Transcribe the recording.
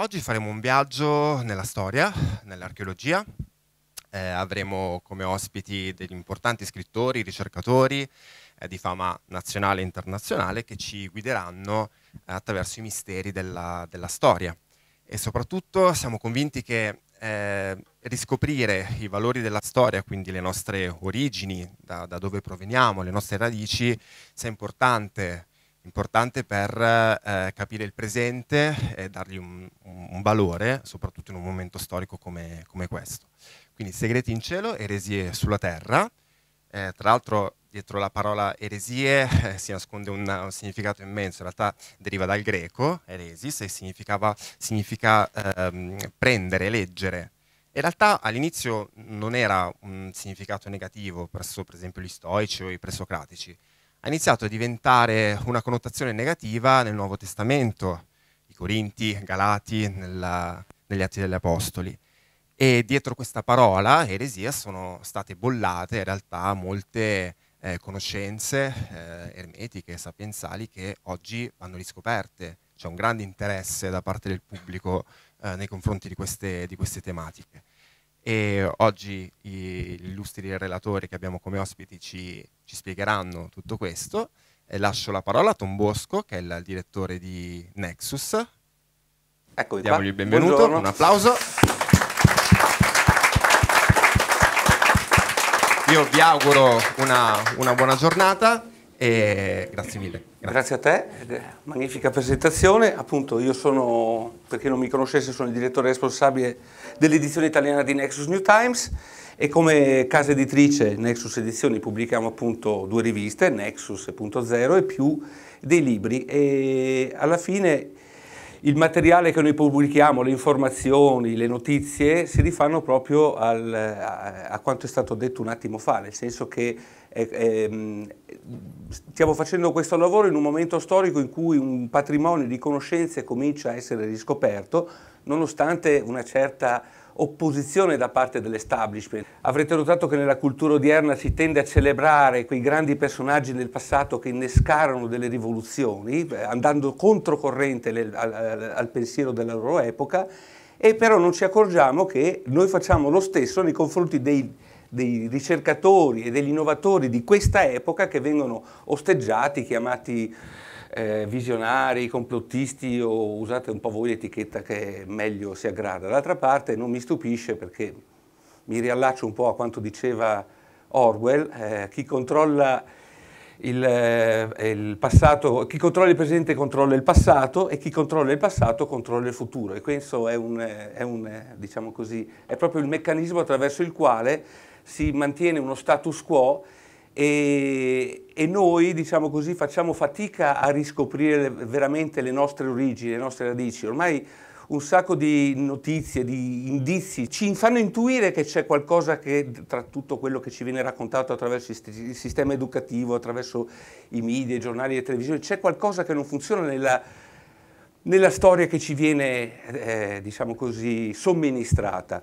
Oggi faremo un viaggio nella storia, nell'archeologia. Eh, avremo come ospiti degli importanti scrittori, ricercatori eh, di fama nazionale e internazionale che ci guideranno eh, attraverso i misteri della, della, storia. E soprattutto siamo convinti che eh, riscoprire i valori della storia, quindi le nostre origini, da, da dove proveniamo, le nostre radici, sia importante importante per eh, capire il presente e dargli un, un, valore, soprattutto in un momento storico come, come, questo. Quindi segreti in cielo, eresie sulla terra. Eh, tra l'altro dietro la parola eresie eh, si nasconde un, un, significato immenso, in realtà deriva dal greco, eresis, e significa ehm, prendere, leggere. In realtà all'inizio non era un significato negativo presso per esempio gli stoici o i presocratici, ha iniziato a diventare una connotazione negativa nel Nuovo Testamento, i Corinti, Galati, nella, negli Atti degli Apostoli. E dietro questa parola, eresia, sono state bollate in realtà molte eh, conoscenze eh, ermetiche, sapienzali, che oggi vanno riscoperte. C'è un grande interesse da parte del pubblico eh, nei confronti di queste, di queste tematiche e oggi gli illustri relatori che abbiamo come ospiti ci, ci spiegheranno tutto questo. E lascio la parola a Tom Bosco, che è il direttore di Nexus. Eccovi Diamogli qua. il benvenuto, Buongiorno. un applauso. Io vi auguro una, una buona giornata. E grazie mille. Grazie. grazie. a te, magnifica presentazione. Appunto, io sono, per chi non mi conoscesse, sono il direttore responsabile dell'edizione italiana di Nexus New Times e come casa editrice Nexus Edizioni pubblichiamo appunto due riviste, Nexus.0 e più dei libri e alla fine il materiale che noi pubblichiamo, le informazioni, le notizie si rifanno proprio al, a, a, quanto è stato detto un attimo fa, nel senso che è, è, ehm, stiamo facendo questo lavoro in un momento storico in cui un patrimonio di conoscenze comincia a essere riscoperto, nonostante una certa opposizione da parte dell'establishment. Avrete notato che nella cultura odierna si tende a celebrare quei grandi personaggi del passato che innescarono delle rivoluzioni, eh, andando controcorrente al pensiero della loro epoca, e però non ci accorgiamo che noi facciamo lo stesso nei confronti dei dei ricercatori e degli innovatori di questa epoca che vengono osteggiati, chiamati eh, visionari, complottisti o usate un po' voi l'etichetta che meglio si aggrada. D'altra parte non mi stupisce perché mi riallaccio un po' a quanto diceva Orwell, eh, chi controlla il, eh, il, passato, chi controlla il presente controlla il passato e chi controlla il passato controlla il futuro e questo è, un, eh, è, un, eh, diciamo così, è proprio il meccanismo attraverso il quale si mantiene uno status quo e, e noi, diciamo così, facciamo fatica a riscoprire veramente le nostre origini, le nostre radici. Ormai un sacco di notizie, di indizi, ci fanno intuire che c'è qualcosa che tra tutto quello che ci viene raccontato attraverso il sistema educativo, attraverso i media, i giornali e televisioni, c'è qualcosa che non funziona nella, nella storia che ci viene, eh, diciamo così, somministrata.